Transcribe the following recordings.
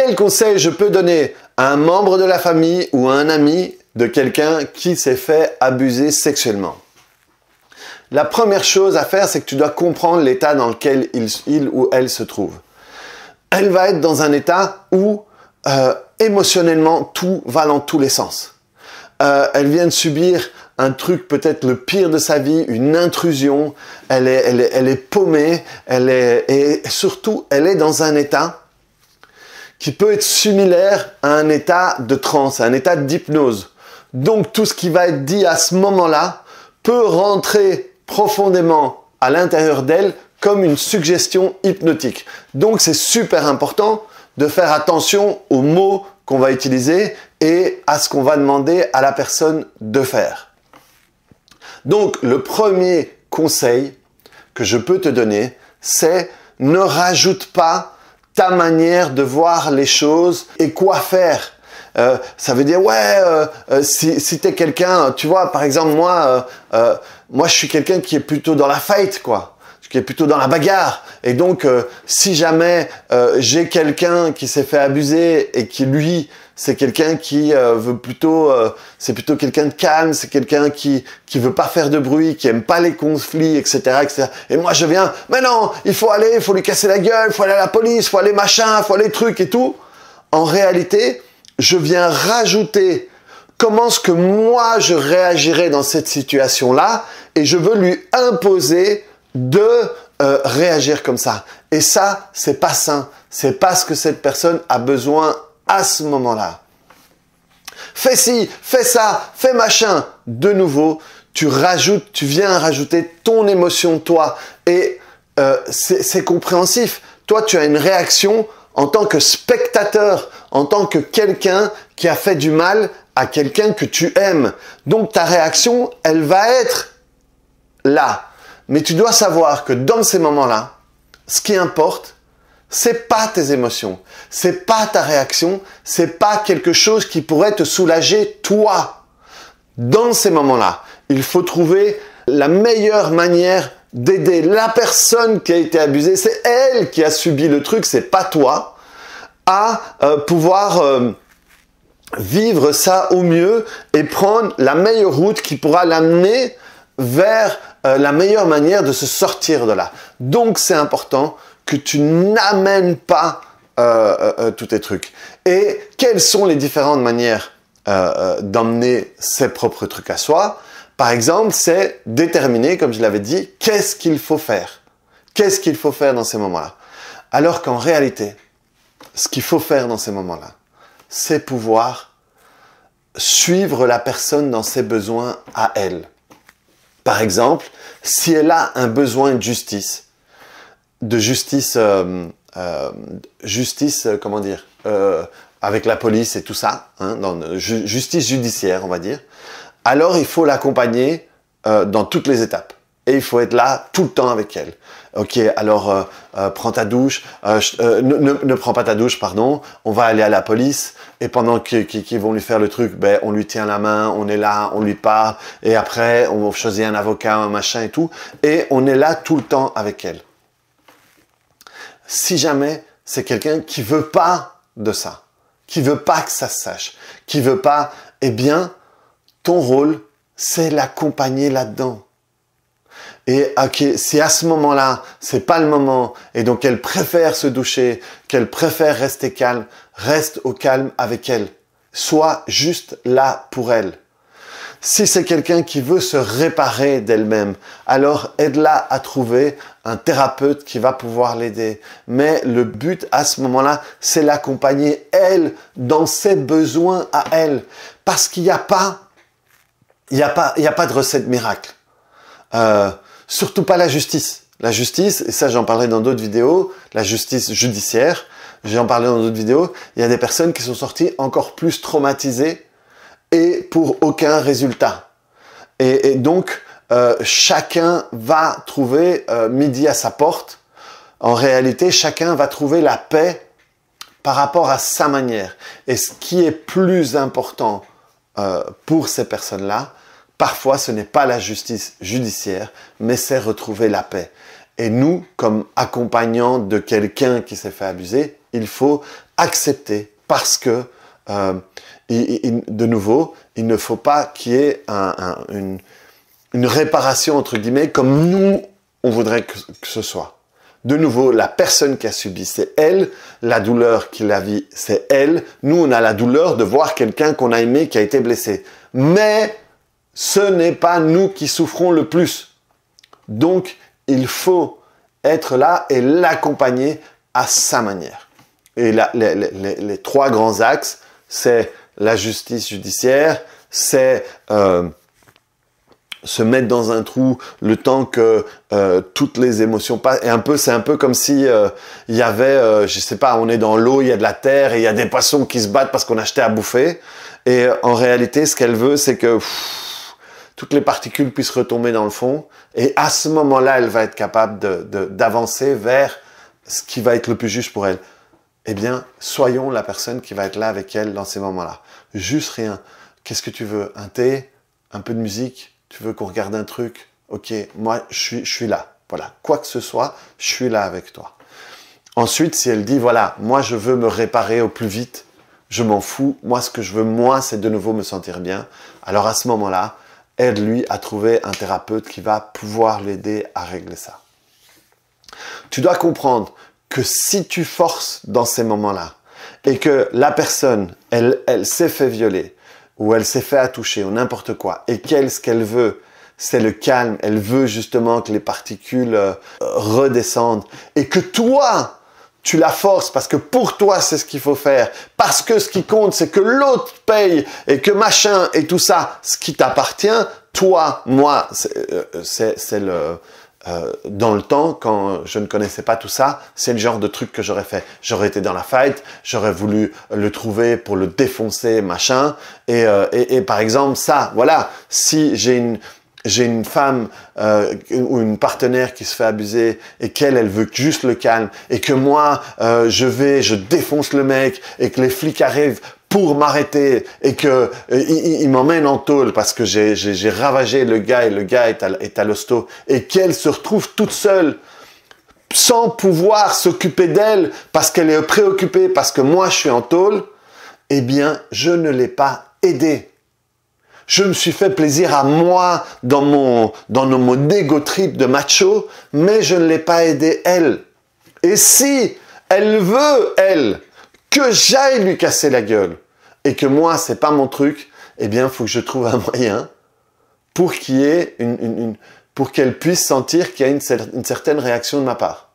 Quel conseil je peux donner à un membre de la famille ou à un ami de quelqu'un qui s'est fait abuser sexuellement La première chose à faire, c'est que tu dois comprendre l'état dans lequel il, il, ou elle se trouve. Elle va être dans un état où euh, émotionnellement tout va dans tous les sens. Euh, elle vient de subir un truc peut-être le pire de sa vie, une intrusion, elle est, elle est, elle est paumée, elle est, et surtout elle est dans un état qui peut être similaire à un état de transe, à un état d'hypnose. Donc tout ce qui va être dit à ce moment-là peut rentrer profondément à l'intérieur d'elle comme une suggestion hypnotique. Donc c'est super important de faire attention aux mots qu'on va utiliser et à ce qu'on va demander à la personne de faire. Donc le premier conseil que je peux te donner, c'est ne rajoute pas ta manière de voir les choses et quoi faire. Euh, ça veut dire ouais euh, euh, si, tu t'es quelqu'un tu vois par exemple moi moi je suis quelqu'un qui est plutôt dans la fight quoi qui est plutôt dans la bagarre. Et donc, si jamais j'ai quelqu'un qui s'est fait abuser et qui lui c'est quelqu'un qui euh, veut plutôt, euh, c'est plutôt quelqu'un de calme, c'est quelqu'un qui qui veut pas faire de bruit, qui aime pas les conflits, etc., etc. Et moi je viens, mais non, il faut aller, il faut lui casser la gueule, il faut aller à la police, il faut aller machin, il faut aller truc et tout. En réalité, je viens rajouter comment est-ce que moi je réagirais dans cette situation-là, et je veux lui imposer de euh, réagir comme ça. Et ça, c'est pas sain. C'est pas ce que cette personne a besoin à ce moment-là. Fais ci, fais ça, fais machin. De nouveau, tu rajoutes, tu viens rajouter ton émotion, toi. Et euh, c'est compréhensif. Toi, tu as une réaction en tant que spectateur, en tant que quelqu'un qui a fait du mal à quelqu'un que tu aimes. Donc ta réaction, elle va être là. Mais tu dois savoir que dans ces moments-là, ce qui importe, c'est pas tes émotions, c'est pas ta réaction, c'est pas quelque chose qui pourrait te soulager toi. Dans ces moments-là, il faut trouver la meilleure manière d'aider la personne qui a été abusée, c'est elle qui a subi le truc, c'est pas toi, à euh, pouvoir euh, vivre ça au mieux et prendre la meilleure route qui pourra l'amener vers euh, la meilleure manière de se sortir de là. Donc c'est important que tu n'amènes pas euh, euh, euh, tous tes trucs. Et quelles sont les différentes manières d'emmener ses propres trucs à soi Par exemple, c'est déterminer, comme je l'avais dit, qu'est-ce qu'il faut faire Qu'est-ce qu'il faut faire dans ces moments-là Alors qu'en réalité, ce qu'il faut faire dans ces moments-là, c'est pouvoir suivre la personne dans ses besoins à elle. Par exemple, si elle a un besoin de justice, de justice, euh, euh, justice, euh, comment dire, avec la police et tout ça, hein, dans, justice judiciaire, on va dire, alors il faut l'accompagner dans toutes les étapes. Et il faut être là tout le temps avec elle. Ok, alors prends ta douche, ne, prends pas ta douche, pardon, on va aller à la police, et pendant qu'ils qui vont lui faire le truc, ben, on lui tient la main, on est là, on lui parle, et après on choisit un avocat, un machin et tout, et on est là tout le temps avec elle si jamais c'est quelqu'un qui veut pas de ça, qui veut pas que ça se sache, qui veut pas, eh bien, ton rôle, c'est l'accompagner là-dedans. Et ok, si à ce moment-là, c'est pas le moment, et donc elle préfère se doucher, qu'elle préfère rester calme, reste au calme avec elle. Sois juste là pour elle. Si c'est quelqu'un qui veut se réparer d'elle-même, alors aide-la à trouver un thérapeute qui va pouvoir l'aider. Mais le but à ce moment-là, c'est l'accompagner, elle, dans ses besoins à elle. Parce qu'il n'y a pas, il n'y a pas, il n'y a pas de recette miracle. Euh, surtout pas la justice. La justice, et ça j'en parlerai dans d'autres vidéos, la justice judiciaire, j'en parlerai dans d'autres vidéos, il y a des personnes qui sont sorties encore plus traumatisées et pour aucun résultat. Et, donc, euh, chacun va trouver euh, midi à sa porte. En réalité, chacun va trouver la paix par rapport à sa manière. Et ce qui est plus important euh, pour ces personnes-là, parfois ce n'est pas la justice judiciaire, mais c'est retrouver la paix. Et nous, comme accompagnants de quelqu'un qui s'est fait abuser, il faut accepter parce que de nouveau, il ne faut pas qu'il y ait une, réparation, entre guillemets, comme nous, on voudrait que, ce soit. De nouveau, la personne qui a subi, c'est elle. La douleur qui la vit, c'est elle. Nous, on a la douleur de voir quelqu'un qu'on a aimé qui a été blessé. Mais ce n'est pas nous qui souffrons le plus. Donc, il faut être là et l'accompagner à sa manière. Et les trois grands axes, c'est la justice judiciaire, c'est euh, se mettre dans un trou le temps que euh, toutes les émotions passent. Et un peu, c'est un peu comme si euh, y avait, je sais pas, on est dans l'eau, il y a de la terre et il y a des poissons qui se battent parce qu'on achetait à bouffer. Et en réalité, ce qu'elle veut, c'est que toutes les particules puissent retomber dans le fond. Et à ce moment-là, elle va être capable d'avancer vers ce qui va être le plus juste pour elle eh bien, soyons la personne qui va être là avec elle dans ces moments-là. Juste rien. Qu'est-ce que tu veux Un thé Un peu de musique Tu veux qu'on regarde un truc Ok, moi, je suis, je suis là. Voilà. Quoi que ce soit, je suis là avec toi. Ensuite, si elle dit, voilà, moi, je veux me réparer au plus vite, je m'en fous. Moi, ce que je veux, moi, c'est de nouveau me sentir bien. Alors, à ce moment-là, aide-lui à trouver un thérapeute qui va pouvoir l'aider à régler ça. Tu dois comprendre que si tu forces dans ces moments-là et que la personne, elle, elle s'est fait violer ou elle s'est fait attacher ou n'importe quoi et qu'elle, ce qu'elle veut, c'est le calme, elle veut justement que les particules euh, redescendent et que toi, tu la forces parce que pour toi c'est ce qu'il faut faire, parce que ce qui compte c'est que l'autre paye et que machin et tout ça, ce qui t'appartient, toi, moi, c'est euh, le euh, dans le temps, quand je ne connaissais pas tout ça, c'est le genre de truc que j'aurais fait. J'aurais été dans la fight, j'aurais voulu le trouver pour le défoncer, machin. Et, euh, et, par exemple, ça, voilà, si j'ai une, j'ai femme euh, ou une partenaire qui se fait abuser et qu'elle, elle veut juste le calme et que moi, je vais, je défonce le mec et que les flics arrivent pour m'arrêter et que il, m'emmène en tôle parce que j'ai ravagé le gars et le gars est à, est l'hosto et qu'elle se retrouve toute seule sans pouvoir s'occuper d'elle parce qu'elle est préoccupée parce que moi je suis en tôle, eh bien je ne l'ai pas aidée. Je me suis fait plaisir à moi dans mon dans mon dégo trip de macho, mais je ne l'ai pas aidée elle. Et si elle veut elle que j'aille lui casser la gueule et que moi, c'est pas mon truc, eh bien, faut que je trouve un moyen pour qu'il ait une, une, pour qu'elle puisse sentir qu'il y a une, certaine réaction de ma part.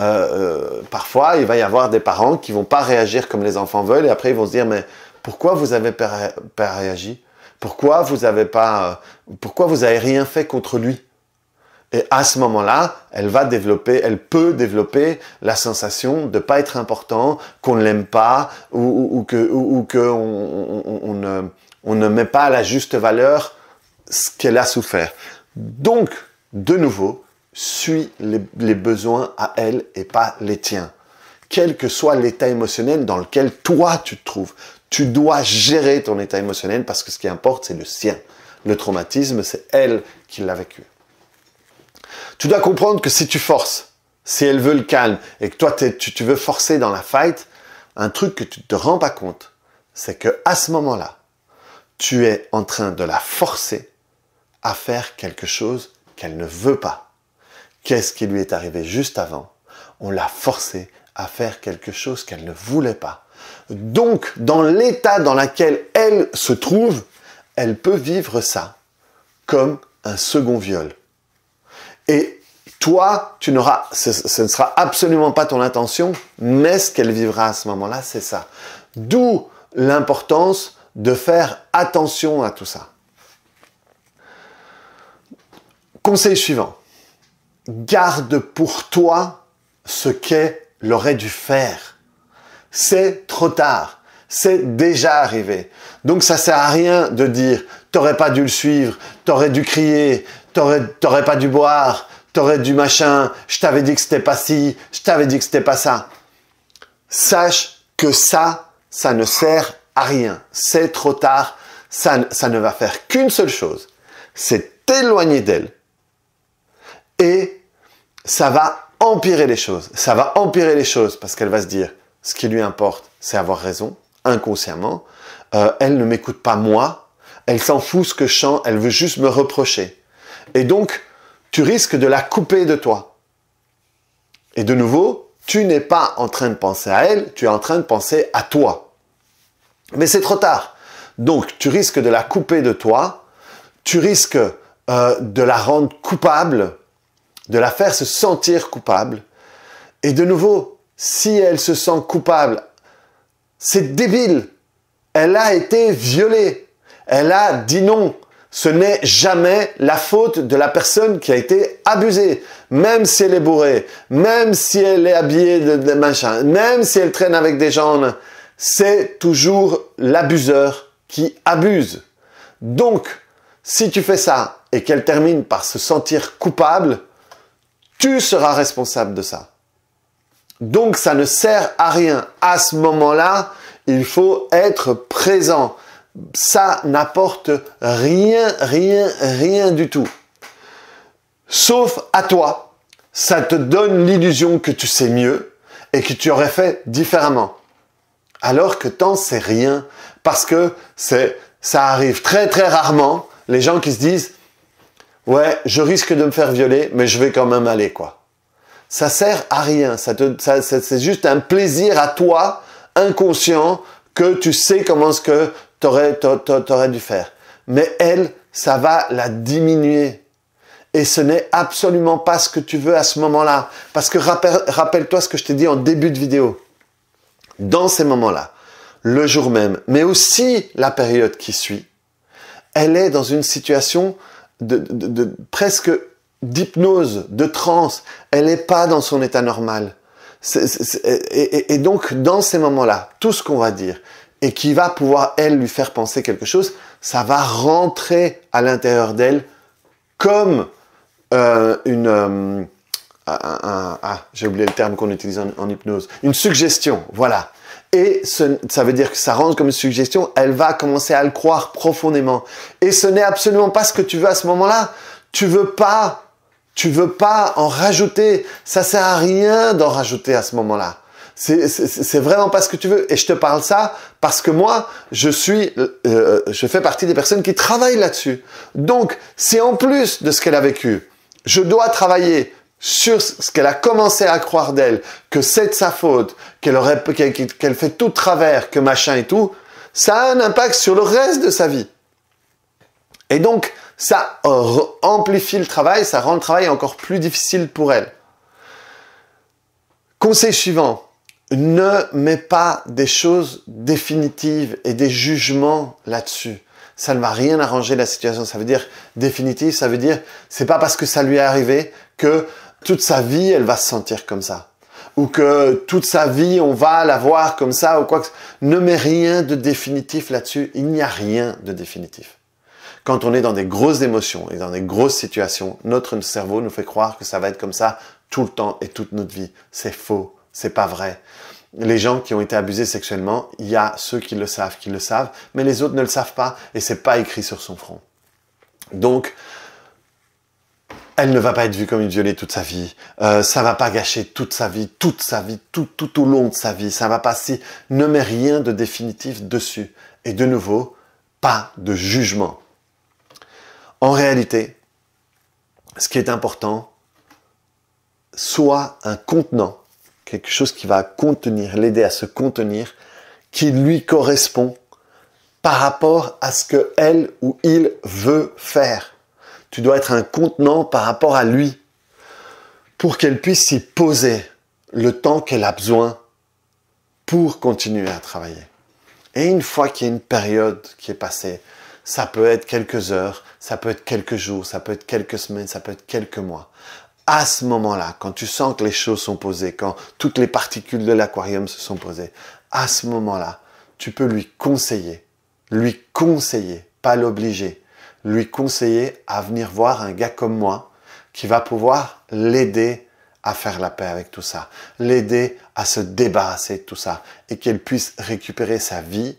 Euh, euh, parfois, il va y avoir des parents qui vont pas réagir comme les enfants veulent et après ils vont se dire mais pourquoi vous avez pas, réagi Pourquoi vous avez pas euh, Pourquoi vous avez rien fait contre lui et à ce moment-là, elle va développer, elle peut développer la sensation de ne pas être important, qu'on ne l'aime pas ou, ou, que, on, ne, met pas à la juste valeur ce qu'elle a souffert. Donc, de nouveau, suis les, les besoins à elle et pas les tiens. Quel que soit l'état émotionnel dans lequel toi tu te trouves, tu dois gérer ton état émotionnel parce que ce qui importe, c'est le sien. Le traumatisme, c'est elle qui l'a vécu. Tu dois comprendre que si tu forces, si elle veut le calme et que toi tu, veux forcer dans la fight, un truc que tu ne te rends pas compte, c'est que à ce moment-là, tu es en train de la forcer à faire quelque chose qu'elle ne veut pas. Qu'est-ce qui lui est arrivé juste avant On l'a forcé à faire quelque chose qu'elle ne voulait pas. Donc, dans l'état dans lequel elle se trouve, elle peut vivre ça comme un second viol, et toi, tu n'auras, ce, ne sera absolument pas ton intention, mais ce qu'elle vivra à ce moment-là, c'est ça. D'où l'importance de faire attention à tout ça. Conseil suivant. Garde pour toi ce qu'elle aurait dû faire. C'est trop tard. C'est déjà arrivé. Donc ça sert à rien de dire t'aurais pas dû le suivre, tu aurais dû crier, t'aurais, pas dû boire, t'aurais dû machin, je t'avais dit que c'était pas ci, je t'avais dit que c'était pas ça. Sache que ça, ça ne sert à rien. C'est trop tard. Ça, ça ne va faire qu'une seule chose. C'est t'éloigner d'elle. Et ça va empirer les choses. Ça va empirer les choses parce qu'elle va se dire, ce qui lui importe, c'est avoir raison, inconsciemment. Euh, elle ne m'écoute pas moi. Elle s'en fout ce que je chante. Elle veut juste me reprocher. Et donc, tu risques de la couper de toi. Et de nouveau, tu n'es pas en train de penser à elle, tu es en train de penser à toi. Mais c'est trop tard. Donc, tu risques de la couper de toi, tu risques euh, de la rendre coupable, de la faire se sentir coupable. Et de nouveau, si elle se sent coupable, c'est débile. Elle a été violée. Elle a dit non ce n'est jamais la faute de la personne qui a été abusée. Même si elle est bourrée, même si elle est habillée de, machin, même si elle traîne avec des gens, c'est toujours l'abuseur qui abuse. Donc, si tu fais ça et qu'elle termine par se sentir coupable, tu seras responsable de ça. Donc, ça ne sert à rien. À ce moment-là, il faut être présent ça n'apporte rien, rien, rien du tout. Sauf à toi, ça te donne l'illusion que tu sais mieux et que tu aurais fait différemment. Alors que tant sais rien, parce que ça arrive très très rarement, les gens qui se disent, ouais, je risque de me faire violer, mais je vais quand même aller, quoi. Ça sert à rien, ça, c'est juste un plaisir à toi, inconscient, que tu sais comment ce que t'aurais, t'aurais dû faire. Mais elle, ça va la diminuer. Et ce n'est absolument pas ce que tu veux à ce moment-là. Parce que rappelle-toi ce que je t'ai dit en début de vidéo. Dans ces moments-là, le jour même, mais aussi la période qui suit, elle est dans une situation de, presque d'hypnose, de transe. Elle n'est pas dans son état normal. et donc, dans ces moments-là, tout ce qu'on va dire, et qui va pouvoir, elle, lui faire penser quelque chose, ça va rentrer à l'intérieur d'elle comme euh, une... Euh, ah, j'ai oublié le terme qu'on utilise en, hypnose. Une suggestion, voilà. Et ça veut dire que ça rentre comme une suggestion, elle va commencer à le croire profondément. Et ce n'est absolument pas ce que tu veux à ce moment-là. Tu veux pas, tu veux pas en rajouter. Ça sert à rien d'en rajouter à ce moment-là. C'est vraiment pas ce que tu veux. Et je te parle ça parce que moi, je suis, euh, euh, je fais partie des personnes qui travaillent là-dessus. Donc, c'est en plus de ce qu'elle a vécu. Je dois travailler sur ce qu'elle a commencé à croire d'elle, que c'est de sa faute, qu'elle aurait, qu'elle fait tout travers, que machin et tout. Ça a un impact sur le reste de sa vie. Et donc, ça amplifie le travail, ça rend le travail encore plus difficile pour elle. Conseil suivant, ne mets pas des choses définitives et des jugements là-dessus. Ça ne va rien arranger la situation. Ça veut dire définitive, ça veut dire c'est pas parce que ça lui est arrivé que toute sa vie elle va se sentir comme ça ou que toute sa vie on va la voir comme ça ou quoi que ne mets rien de définitif là-dessus. Il n'y a rien de définitif. Quand on est dans des grosses émotions et dans des grosses situations, notre cerveau nous fait croire que ça va être comme ça tout le temps et toute notre vie. C'est faux c'est pas vrai. Les gens qui ont été abusés sexuellement, il y a ceux qui le savent, qui le savent, mais les autres ne le savent pas et c'est pas écrit sur son front. Donc, elle ne va pas être vue comme une violée toute sa vie. Euh, ça va pas gâcher toute sa vie, toute sa vie, tout, tout au long de sa vie. Ça va pas Ne met rien de définitif dessus. Et de nouveau, pas de jugement. En réalité, ce qui est important, soit un contenant quelque chose qui va contenir, l'aider à se contenir, qui lui correspond par rapport à ce que elle ou il veut faire. Tu dois être un contenant par rapport à lui pour qu'elle puisse s'y poser le temps qu'elle a besoin pour continuer à travailler. Et une fois qu'il y a une période qui est passée, ça peut être quelques heures, ça peut être quelques jours, ça peut être quelques semaines, ça peut être quelques mois à ce moment-là, quand tu sens que les choses sont posées, quand toutes les particules de l'aquarium se sont posées, à ce moment-là, tu peux lui conseiller, lui conseiller, pas l'obliger, lui conseiller à venir voir un gars comme moi qui va pouvoir l'aider à faire la paix avec tout ça, l'aider à se débarrasser de tout ça et qu'elle puisse récupérer sa vie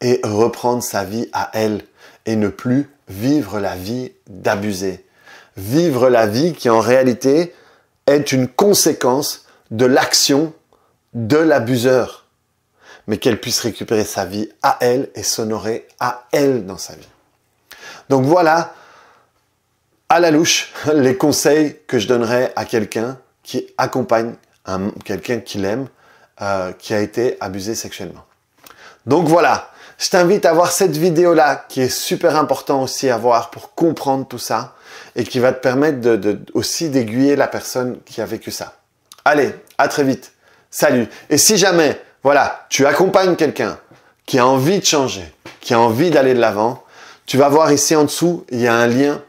et reprendre sa vie à elle et ne plus vivre la vie d'abuser vivre la vie qui en réalité est une conséquence de l'action de l'abuseur, mais qu'elle puisse récupérer sa vie à elle et s'honorer à elle dans sa vie. Donc voilà, à la louche, les conseils que je donnerais à quelqu'un qui accompagne quelqu'un qu'il aime, euh, qui a été abusé sexuellement. Donc voilà, je t'invite à voir cette vidéo-là qui est super important aussi à voir pour comprendre tout ça et qui va te permettre aussi d'aiguiller la personne qui a vécu ça. Allez, à très vite. Salut. Et si jamais, voilà, tu accompagnes quelqu'un qui a envie de changer, qui a envie d'aller de l'avant, tu vas voir ici en dessous, il y a un lien,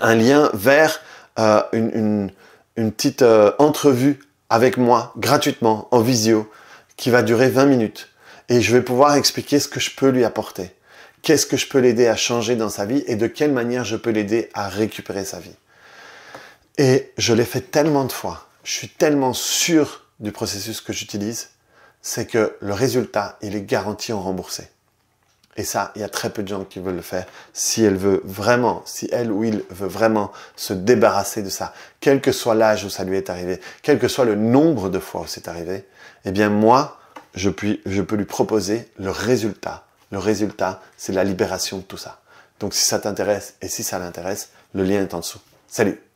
un lien vers euh, une, petite euh, entrevue avec moi gratuitement en visio qui va durer 20 minutes et je vais pouvoir expliquer ce que je peux lui apporter. Qu'est-ce que je peux l'aider à changer dans sa vie et de quelle manière je peux l'aider à récupérer sa vie. Et je l'ai fait tellement de fois, je suis tellement sûr du processus que j'utilise, c'est que le résultat, il est garanti en remboursé. Et ça, il y a très peu de gens qui veulent le faire. Si elle veut vraiment, si elle ou il veut vraiment se débarrasser de ça, quel que soit l'âge où ça lui est arrivé, quel que soit le nombre de fois où c'est arrivé, eh bien moi, je, puis, je peux lui proposer le résultat. Le résultat, c'est la libération de tout ça. Donc si ça t'intéresse et si ça l'intéresse, le lien est en dessous. Salut